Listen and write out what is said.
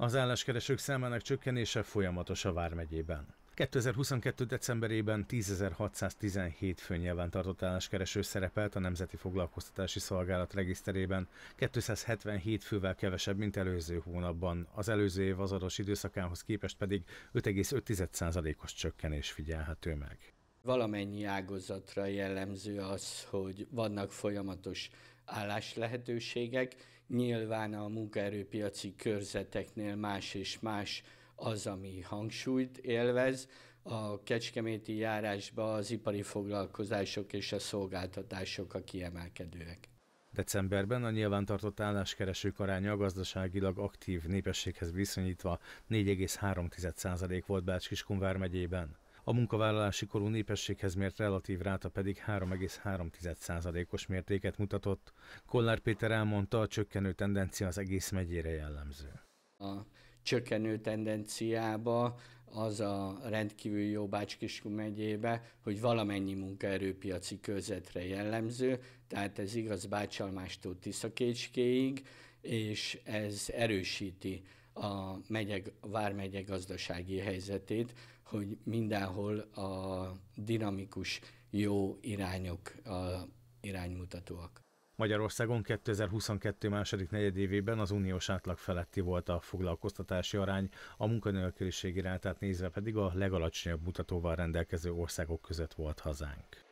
Az álláskeresők számának csökkenése folyamatos a Vármegyében. 2022. decemberében 10.617 főnyelven tartott álláskereső szerepelt a Nemzeti Foglalkoztatási Szolgálat regiszterében, 277 fővel kevesebb, mint előző hónapban, az előző év az adós időszakához képest pedig 5,5%-os csökkenés figyelhető meg valamennyi ágazatra jellemző az, hogy vannak folyamatos álláslehetőségek, nyilván a munkaerőpiaci körzeteknél más és más az, ami hangsúlyt élvez. A kecskeméti járásban az ipari foglalkozások és a szolgáltatások a kiemelkedőek. Decemberben a nyilvántartott álláskeresők aránya gazdaságilag aktív népességhez viszonyítva 4,3% volt Bács-Kiskun megyében a munkavállalási korú népességhez mért relatív ráta pedig 3,3%-os mértéket mutatott. Kollár Péter elmondta, a csökkenő tendencia az egész megyére jellemző. A csökkenő tendenciába az a rendkívül jó bácskiskun megyébe, hogy valamennyi munkaerőpiaci körzetre jellemző, tehát ez igaz Bácsalmástól Tiszakécskéig, és ez erősíti a megyeg, vármegye gazdasági helyzetét, hogy mindenhol a dinamikus jó irányok a iránymutatóak. Magyarországon 2022 második negyedévében az uniós átlag feletti volt a foglalkoztatási arány, a munkanélküliségi rátát nézve pedig a legalacsonyabb mutatóval rendelkező országok között volt hazánk.